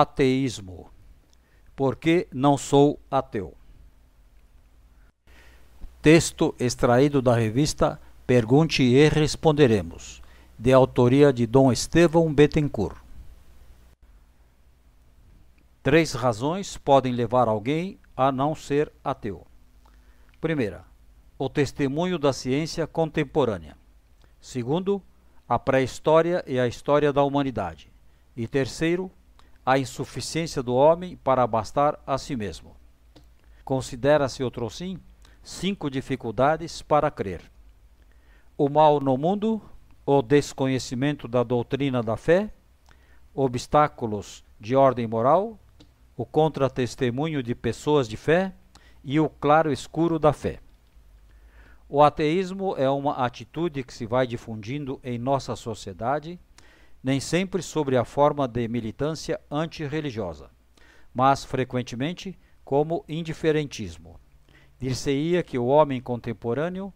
ateísmo, porque não sou ateu. Texto extraído da revista Pergunte e Responderemos, de autoria de Dom Estevão Bettencourt. Três razões podem levar alguém a não ser ateu. Primeira, o testemunho da ciência contemporânea. Segundo, a pré-história e a história da humanidade. E terceiro, a insuficiência do homem para abastar a si mesmo. Considera-se outro sim, cinco dificuldades para crer: o mal no mundo, o desconhecimento da doutrina da fé, obstáculos de ordem moral, o contratestemunho de pessoas de fé e o claro escuro da fé. O ateísmo é uma atitude que se vai difundindo em nossa sociedade nem sempre sobre a forma de militância antirreligiosa, mas frequentemente como indiferentismo. Dir-se-ia que o homem contemporâneo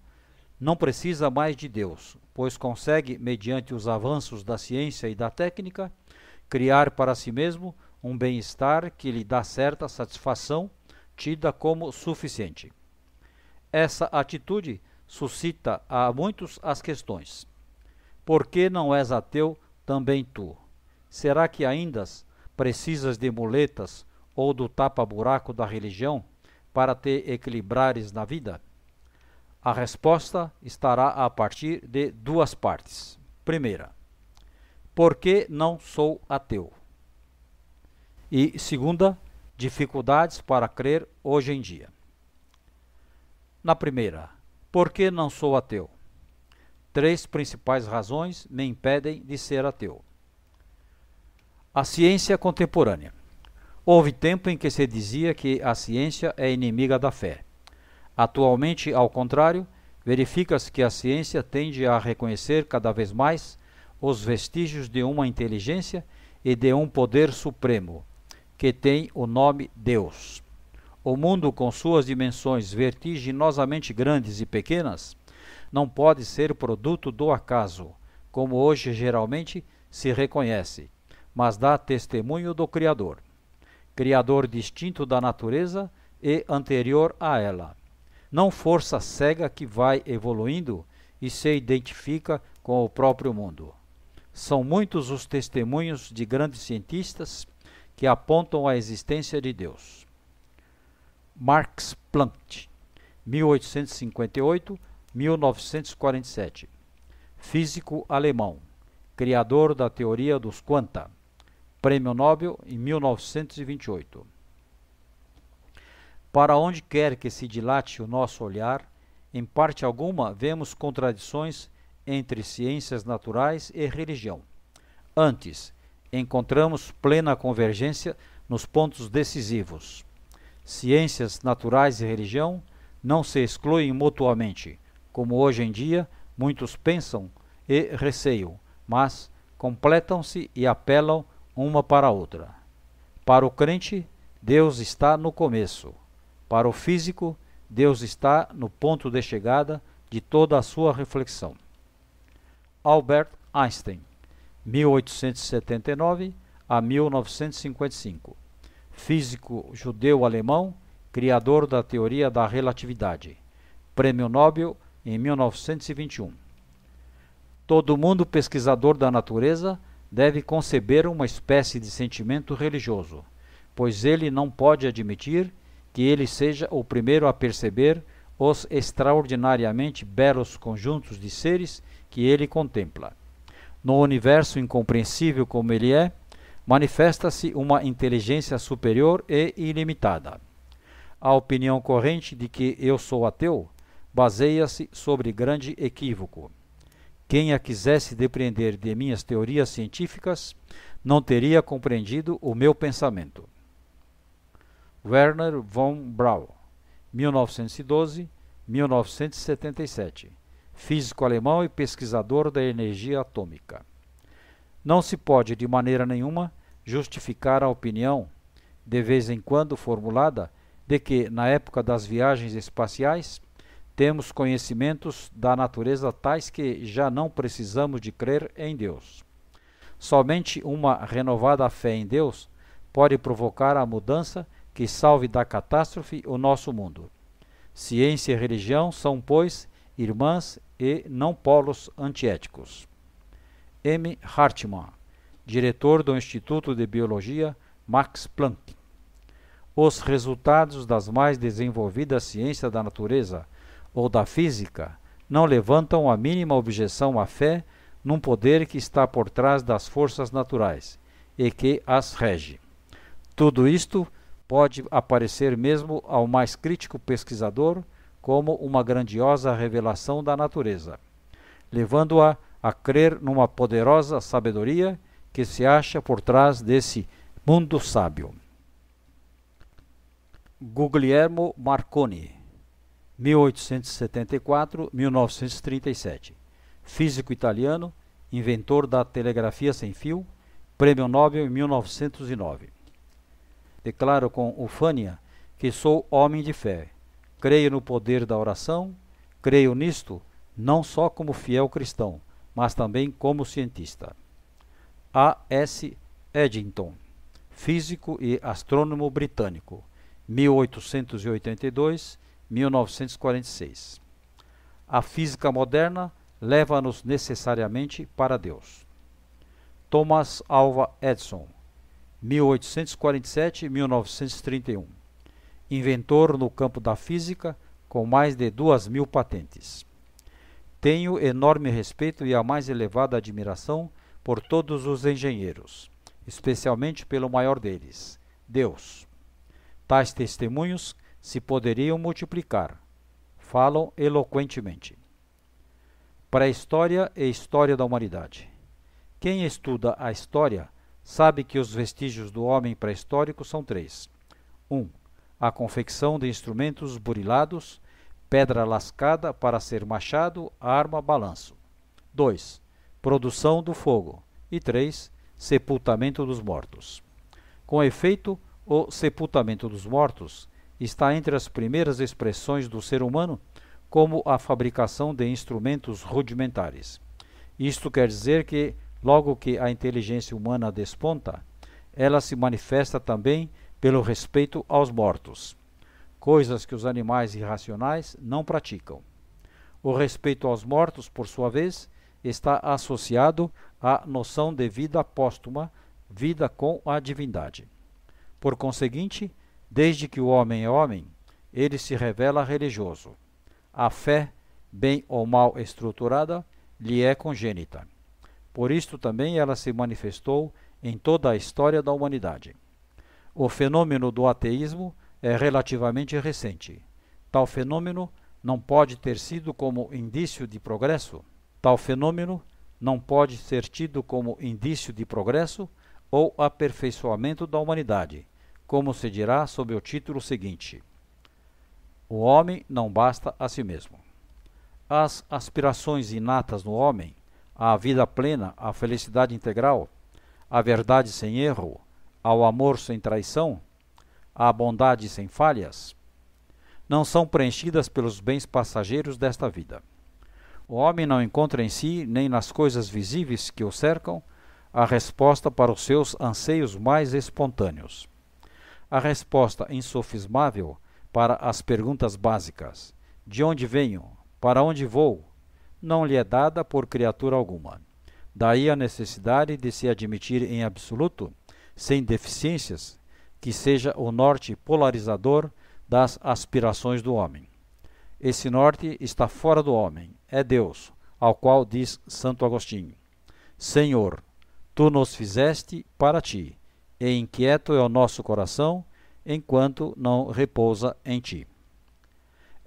não precisa mais de Deus, pois consegue, mediante os avanços da ciência e da técnica, criar para si mesmo um bem-estar que lhe dá certa satisfação, tida como suficiente. Essa atitude suscita a muitos as questões: por que não és ateu também tu. Será que ainda precisas de muletas ou do tapa-buraco da religião para te equilibrares na vida? A resposta estará a partir de duas partes. Primeira, por que não sou ateu? E segunda, dificuldades para crer hoje em dia. Na primeira, por que não sou ateu? Três principais razões me impedem de ser ateu. A ciência contemporânea. Houve tempo em que se dizia que a ciência é inimiga da fé. Atualmente, ao contrário, verifica-se que a ciência tende a reconhecer cada vez mais os vestígios de uma inteligência e de um poder supremo, que tem o nome Deus. O mundo, com suas dimensões vertiginosamente grandes e pequenas, não pode ser produto do acaso, como hoje geralmente se reconhece, mas dá testemunho do Criador, Criador distinto da natureza e anterior a ela. Não força cega que vai evoluindo e se identifica com o próprio mundo. São muitos os testemunhos de grandes cientistas que apontam a existência de Deus. Marx Planck, 1858 1947. Físico alemão, criador da teoria dos quanta. Prêmio Nobel em 1928. Para onde quer que se dilate o nosso olhar, em parte alguma vemos contradições entre ciências naturais e religião. Antes, encontramos plena convergência nos pontos decisivos. Ciências naturais e religião não se excluem mutuamente como hoje em dia muitos pensam e receiam, mas completam-se e apelam uma para a outra. Para o crente, Deus está no começo. Para o físico, Deus está no ponto de chegada de toda a sua reflexão. Albert Einstein, 1879 a 1955, físico judeu-alemão, criador da teoria da relatividade, prêmio Nobel em 1921. Todo mundo pesquisador da natureza deve conceber uma espécie de sentimento religioso, pois ele não pode admitir que ele seja o primeiro a perceber os extraordinariamente belos conjuntos de seres que ele contempla. No universo incompreensível como ele é, manifesta-se uma inteligência superior e ilimitada. A opinião corrente de que eu sou ateu baseia-se sobre grande equívoco. Quem a quisesse depreender de minhas teorias científicas não teria compreendido o meu pensamento. Werner von Braun, 1912-1977, físico alemão e pesquisador da energia atômica. Não se pode, de maneira nenhuma, justificar a opinião, de vez em quando formulada, de que, na época das viagens espaciais, temos conhecimentos da natureza tais que já não precisamos de crer em Deus. Somente uma renovada fé em Deus pode provocar a mudança que salve da catástrofe o nosso mundo. Ciência e religião são, pois, irmãs e não polos antiéticos. M. Hartmann, diretor do Instituto de Biologia Max Planck. Os resultados das mais desenvolvidas ciências da natureza ou da física, não levantam a mínima objeção à fé num poder que está por trás das forças naturais e que as rege. Tudo isto pode aparecer mesmo ao mais crítico pesquisador como uma grandiosa revelação da natureza, levando-a a crer numa poderosa sabedoria que se acha por trás desse mundo sábio. Guglielmo Marconi 1874-1937. Físico italiano, inventor da telegrafia sem fio, Prêmio Nobel em 1909. Declaro com ufânia que sou homem de fé. Creio no poder da oração, creio nisto não só como fiel cristão, mas também como cientista. A. S. Eddington, físico e astrônomo britânico, 1882 1946. A física moderna leva-nos necessariamente para Deus. Thomas Alva Edison, 1847-1931. Inventor no campo da física, com mais de duas mil patentes. Tenho enorme respeito e a mais elevada admiração por todos os engenheiros, especialmente pelo maior deles, Deus. Tais testemunhos se poderiam multiplicar. Falam eloquentemente. Pré-história e história da humanidade. Quem estuda a história sabe que os vestígios do homem pré-histórico são três: 1. Um, a confecção de instrumentos burilados, pedra lascada para ser machado, arma, balanço. 2. Produção do fogo. E 3. Sepultamento dos mortos. Com efeito, o sepultamento dos mortos está entre as primeiras expressões do ser humano, como a fabricação de instrumentos rudimentares. Isto quer dizer que, logo que a inteligência humana desponta, ela se manifesta também pelo respeito aos mortos, coisas que os animais irracionais não praticam. O respeito aos mortos, por sua vez, está associado à noção de vida póstuma, vida com a divindade. Por conseguinte, Desde que o homem é homem, ele se revela religioso. A fé, bem ou mal estruturada, lhe é congênita. Por isto também ela se manifestou em toda a história da humanidade. O fenômeno do ateísmo é relativamente recente. Tal fenômeno não pode ter sido como indício de progresso. Tal fenômeno não pode ser tido como indício de progresso ou aperfeiçoamento da humanidade, como se dirá sob o título seguinte: O homem não basta a si mesmo. As aspirações inatas no homem, a vida plena, a felicidade integral, a verdade sem erro, ao amor sem traição, à bondade sem falhas, não são preenchidas pelos bens passageiros desta vida. O homem não encontra em si, nem nas coisas visíveis que o cercam, a resposta para os seus anseios mais espontâneos a resposta insofismável para as perguntas básicas: de onde venho? Para onde vou? não lhe é dada por criatura alguma. Daí a necessidade de se admitir em absoluto, sem deficiências, que seja o norte polarizador das aspirações do homem. Esse norte está fora do homem, é Deus, ao qual diz Santo Agostinho: Senhor, tu nos fizeste para ti, e é inquieto é o nosso coração, enquanto não repousa em ti.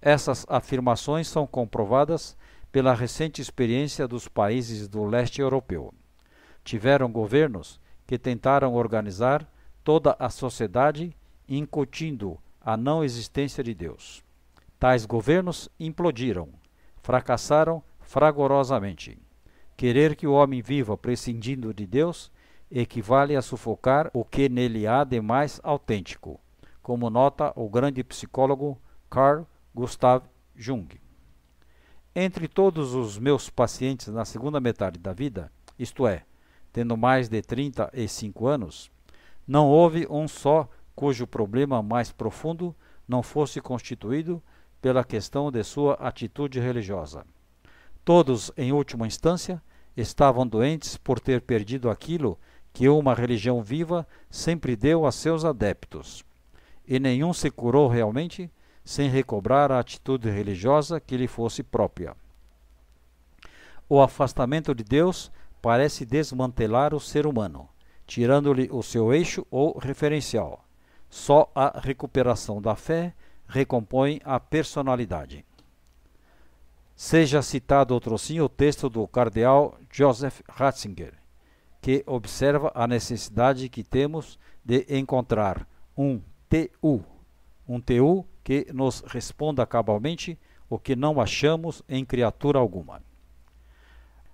Essas afirmações são comprovadas pela recente experiência dos países do leste europeu. Tiveram governos que tentaram organizar toda a sociedade incutindo a não existência de Deus. Tais governos implodiram, fracassaram fragorosamente. Querer que o homem viva prescindindo de Deus equivale a sufocar o que nele há de mais autêntico, como nota o grande psicólogo Carl Gustav Jung. Entre todos os meus pacientes na segunda metade da vida, isto é, tendo mais de 35 anos, não houve um só cujo problema mais profundo não fosse constituído pela questão de sua atitude religiosa. Todos, em última instância, estavam doentes por ter perdido aquilo que uma religião viva sempre deu a seus adeptos. E nenhum se curou realmente sem recobrar a atitude religiosa que lhe fosse própria. O afastamento de Deus parece desmantelar o ser humano, tirando-lhe o seu eixo ou referencial. Só a recuperação da fé recompõe a personalidade. Seja citado outro sim o texto do cardeal Joseph Ratzinger, que observa a necessidade que temos de encontrar um TU, um TU que nos responda cabalmente o que não achamos em criatura alguma.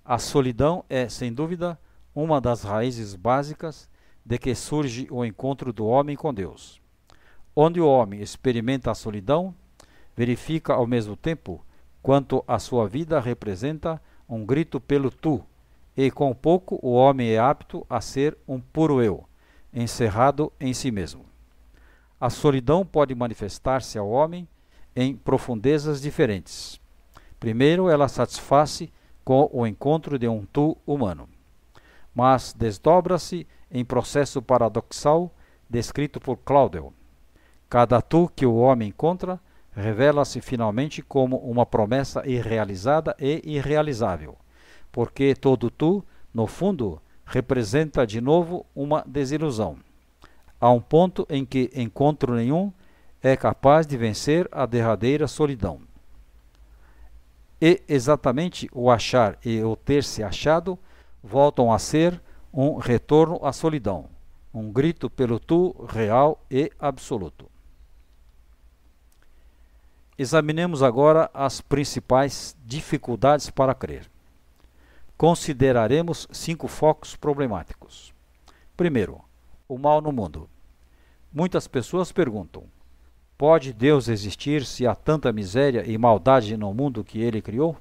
A solidão é, sem dúvida, uma das raízes básicas de que surge o encontro do homem com Deus. Onde o homem experimenta a solidão, verifica ao mesmo tempo quanto a sua vida representa um grito pelo tu, e com pouco o homem é apto a ser um puro eu, encerrado em si mesmo. A solidão pode manifestar-se ao homem em profundezas diferentes. Primeiro, ela satisfaz-se com o encontro de um tu humano, mas desdobra-se em processo paradoxal descrito por Claudel. Cada tu que o homem encontra revela-se finalmente como uma promessa irrealizada e irrealizável porque todo tu, no fundo, representa de novo uma desilusão. Há um ponto em que encontro nenhum é capaz de vencer a derradeira solidão. E exatamente o achar e o ter-se achado voltam a ser um retorno à solidão, um grito pelo tu real e absoluto. Examinemos agora as principais dificuldades para crer. Consideraremos cinco focos problemáticos. Primeiro, o mal no mundo. Muitas pessoas perguntam: pode Deus existir se há tanta miséria e maldade no mundo que ele criou?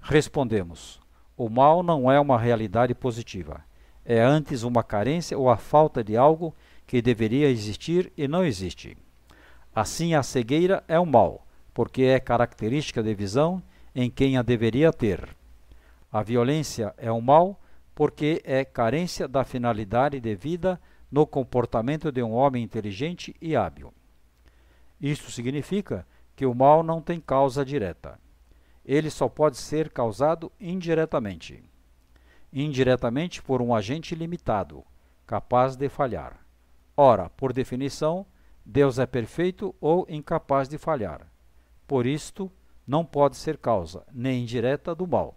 Respondemos: o mal não é uma realidade positiva. É antes uma carência ou a falta de algo que deveria existir e não existe. Assim, a cegueira é um mal, porque é característica de visão em quem a deveria ter. A violência é um mal porque é carência da finalidade devida no comportamento de um homem inteligente e hábil. Isto significa que o mal não tem causa direta. Ele só pode ser causado indiretamente. Indiretamente por um agente limitado, capaz de falhar. Ora, por definição, Deus é perfeito ou incapaz de falhar. Por isto, não pode ser causa, nem indireta, do mal.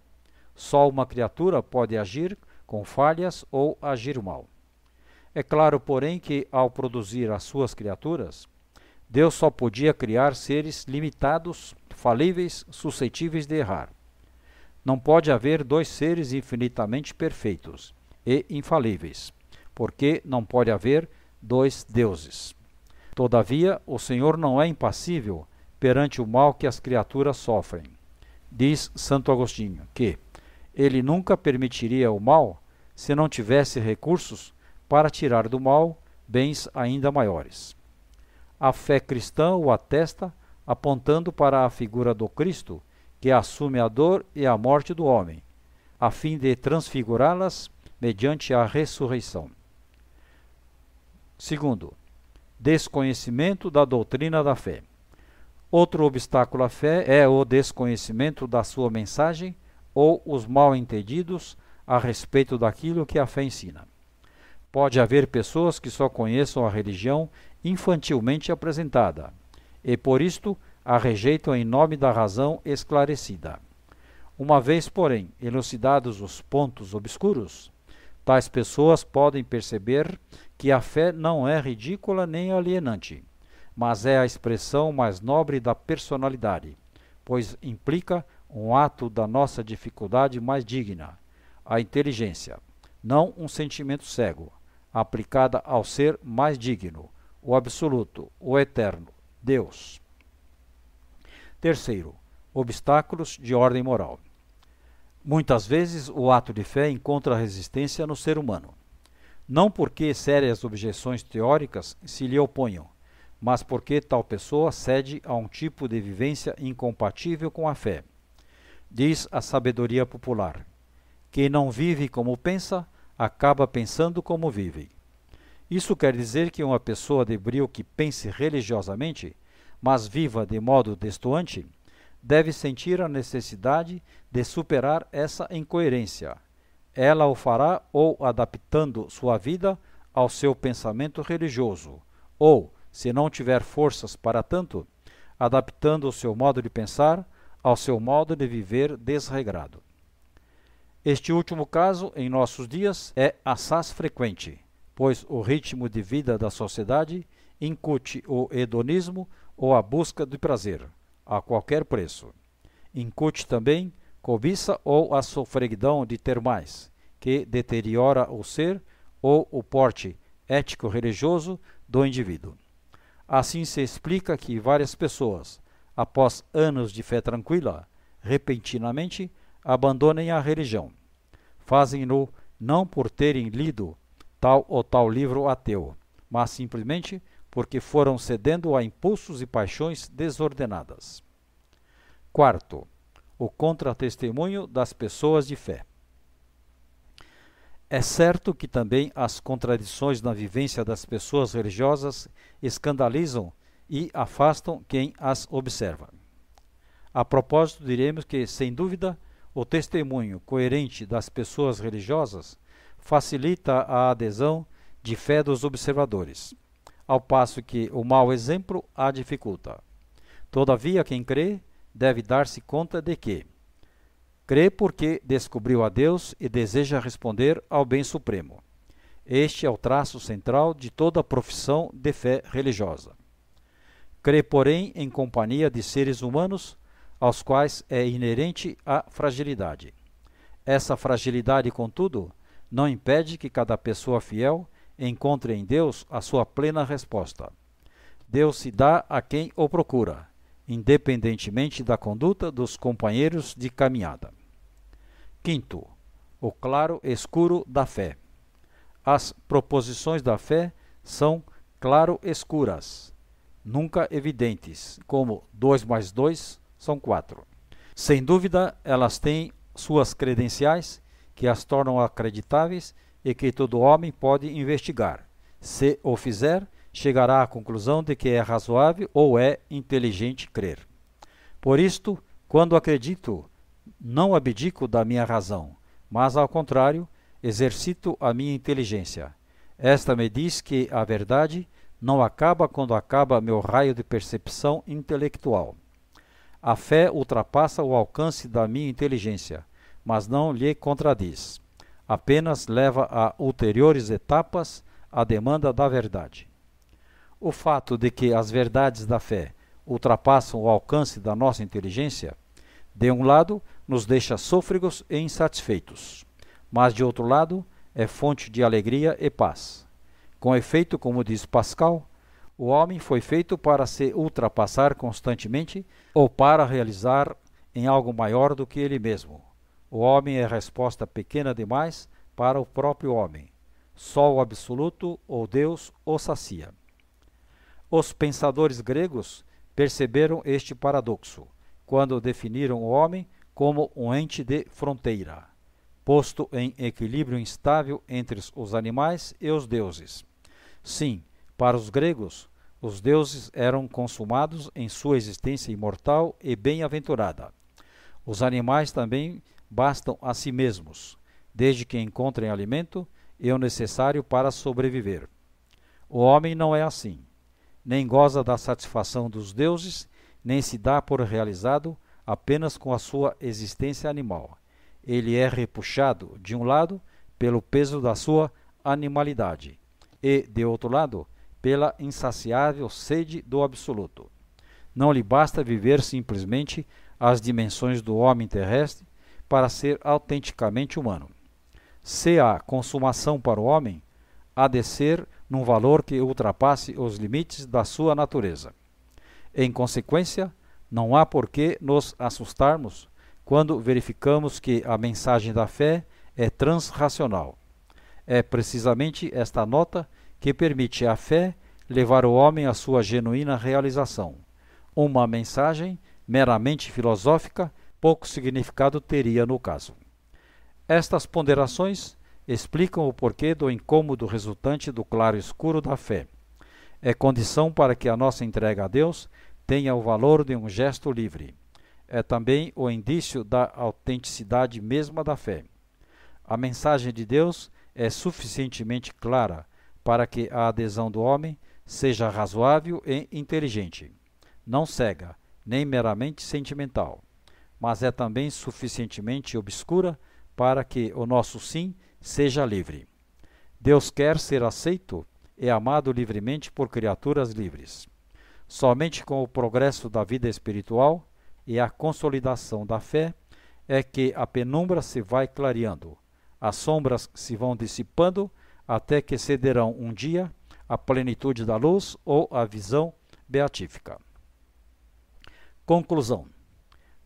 Só uma criatura pode agir com falhas ou agir mal. É claro, porém, que ao produzir as suas criaturas, Deus só podia criar seres limitados, falíveis, suscetíveis de errar. Não pode haver dois seres infinitamente perfeitos e infalíveis, porque não pode haver dois deuses. Todavia, o Senhor não é impassível perante o mal que as criaturas sofrem. Diz Santo Agostinho que ele nunca permitiria o mal se não tivesse recursos para tirar do mal bens ainda maiores. A fé cristã o atesta apontando para a figura do Cristo, que assume a dor e a morte do homem, a fim de transfigurá-las mediante a ressurreição. Segundo, desconhecimento da doutrina da fé. Outro obstáculo à fé é o desconhecimento da sua mensagem ou os mal entendidos a respeito daquilo que a fé ensina. Pode haver pessoas que só conheçam a religião infantilmente apresentada e por isto a rejeitam em nome da razão esclarecida. Uma vez, porém, elucidados os pontos obscuros, tais pessoas podem perceber que a fé não é ridícula nem alienante, mas é a expressão mais nobre da personalidade, pois implica um ato da nossa dificuldade mais digna, a inteligência, não um sentimento cego, aplicada ao ser mais digno, o absoluto, o eterno, Deus. Terceiro, obstáculos de ordem moral. Muitas vezes o ato de fé encontra resistência no ser humano. Não porque sérias objeções teóricas se lhe oponham, mas porque tal pessoa cede a um tipo de vivência incompatível com a fé Diz a sabedoria popular: Quem não vive como pensa, acaba pensando como vive. Isso quer dizer que uma pessoa de brio que pense religiosamente, mas viva de modo destoante, deve sentir a necessidade de superar essa incoerência. Ela o fará ou adaptando sua vida ao seu pensamento religioso, ou, se não tiver forças para tanto, adaptando o seu modo de pensar ao seu modo de viver desregrado. Este último caso, em nossos dias, é assaz frequente, pois o ritmo de vida da sociedade incute o hedonismo ou a busca do prazer, a qualquer preço. Incute também cobiça ou a sofreguidão de ter mais, que deteriora o ser ou o porte ético-religioso do indivíduo. Assim se explica que várias pessoas, após anos de fé tranquila, repentinamente abandonem a religião. Fazem-no não por terem lido tal ou tal livro ateu, mas simplesmente porque foram cedendo a impulsos e paixões desordenadas. Quarto, o contratestemunho das pessoas de fé. É certo que também as contradições na vivência das pessoas religiosas escandalizam e afastam quem as observa. A propósito, diremos que, sem dúvida, o testemunho coerente das pessoas religiosas facilita a adesão de fé dos observadores, ao passo que o mau exemplo a dificulta. Todavia, quem crê deve dar-se conta de que crê porque descobriu a Deus e deseja responder ao bem supremo. Este é o traço central de toda profissão de fé religiosa. Crê, porém, em companhia de seres humanos aos quais é inerente a fragilidade. Essa fragilidade, contudo, não impede que cada pessoa fiel encontre em Deus a sua plena resposta. Deus se dá a quem o procura, independentemente da conduta dos companheiros de caminhada. Quinto, o claro escuro da fé. As proposições da fé são claro escuras nunca evidentes, como 2 mais 2 são 4. Sem dúvida, elas têm suas credenciais que as tornam acreditáveis e que todo homem pode investigar. Se o fizer, chegará à conclusão de que é razoável ou é inteligente crer. Por isto, quando acredito, não abdico da minha razão, mas, ao contrário, exercito a minha inteligência. Esta me diz que a verdade não acaba quando acaba meu raio de percepção intelectual. A fé ultrapassa o alcance da minha inteligência, mas não lhe contradiz. Apenas leva a ulteriores etapas a demanda da verdade. O fato de que as verdades da fé ultrapassam o alcance da nossa inteligência, de um lado, nos deixa sôfregos e insatisfeitos, mas de outro lado, é fonte de alegria e paz. Com efeito, como diz Pascal, o homem foi feito para se ultrapassar constantemente ou para realizar em algo maior do que ele mesmo. O homem é resposta pequena demais para o próprio homem. Só o absoluto ou Deus o sacia. Os pensadores gregos perceberam este paradoxo quando definiram o homem como um ente de fronteira, posto em equilíbrio instável entre os animais e os deuses. Sim, para os gregos, os deuses eram consumados em sua existência imortal e bem-aventurada. Os animais também bastam a si mesmos, desde que encontrem alimento e é o necessário para sobreviver. O homem não é assim. Nem goza da satisfação dos deuses, nem se dá por realizado apenas com a sua existência animal. Ele é repuxado, de um lado, pelo peso da sua animalidade e, de outro lado, pela insaciável sede do absoluto. Não lhe basta viver simplesmente as dimensões do homem terrestre para ser autenticamente humano. Se há consumação para o homem, há de ser num valor que ultrapasse os limites da sua natureza. Em consequência, não há por que nos assustarmos quando verificamos que a mensagem da fé é transracional é precisamente esta nota que permite à fé levar o homem à sua genuína realização. Uma mensagem meramente filosófica pouco significado teria no caso. Estas ponderações explicam o porquê do incômodo resultante do claro escuro da fé. É condição para que a nossa entrega a Deus tenha o valor de um gesto livre. É também o indício da autenticidade mesma da fé. A mensagem de Deus é suficientemente clara para que a adesão do homem seja razoável e inteligente, não cega, nem meramente sentimental, mas é também suficientemente obscura para que o nosso sim seja livre. Deus quer ser aceito e amado livremente por criaturas livres. Somente com o progresso da vida espiritual e a consolidação da fé é que a penumbra se vai clareando as sombras se vão dissipando até que cederão um dia à plenitude da luz ou à visão beatífica. Conclusão: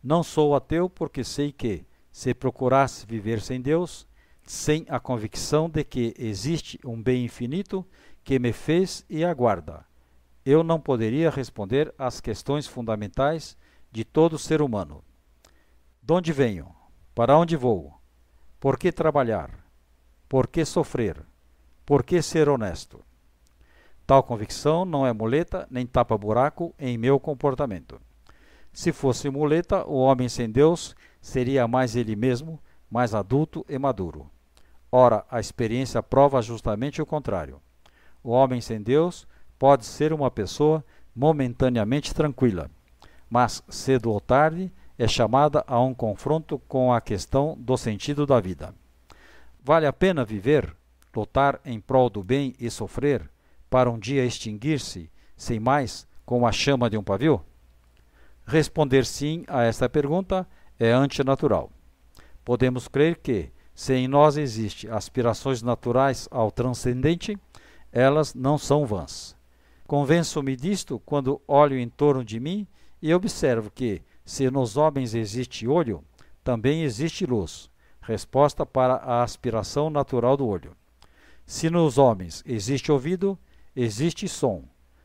Não sou ateu porque sei que, se procurasse viver sem Deus, sem a convicção de que existe um bem infinito que me fez e aguarda, eu não poderia responder às questões fundamentais de todo ser humano. De onde venho? Para onde vou? Por que trabalhar? Por que sofrer? Por que ser honesto? Tal convicção não é muleta nem tapa-buraco em meu comportamento. Se fosse muleta, o homem sem Deus seria mais ele mesmo, mais adulto e maduro. Ora, a experiência prova justamente o contrário. O homem sem Deus pode ser uma pessoa momentaneamente tranquila, mas cedo ou tarde é chamada a um confronto com a questão do sentido da vida. Vale a pena viver, lutar em prol do bem e sofrer, para um dia extinguir-se, sem mais, como a chama de um pavio? Responder sim a esta pergunta é antinatural. Podemos crer que, se em nós existem aspirações naturais ao transcendente, elas não são vãs. Convenço-me disto quando olho em torno de mim e observo que, se nos homens existe olho, também existe luz. Resposta para a aspiração natural do olho. Se nos homens existe ouvido, existe som.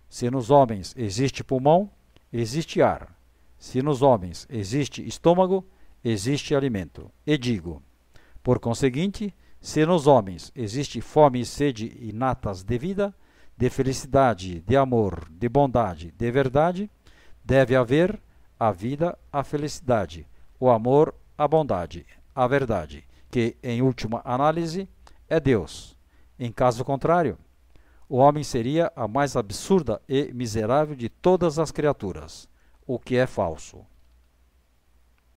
Se nos homens existe pulmão, existe ar. Se nos homens existe estômago, existe alimento. E digo: por conseguinte, se nos homens existe fome e sede inatas de vida, de felicidade, de amor, de bondade, de verdade, deve haver a vida, a felicidade, o amor, a bondade, a verdade, que, em última análise, é Deus. Em caso contrário, o homem seria a mais absurda e miserável de todas as criaturas, o que é falso.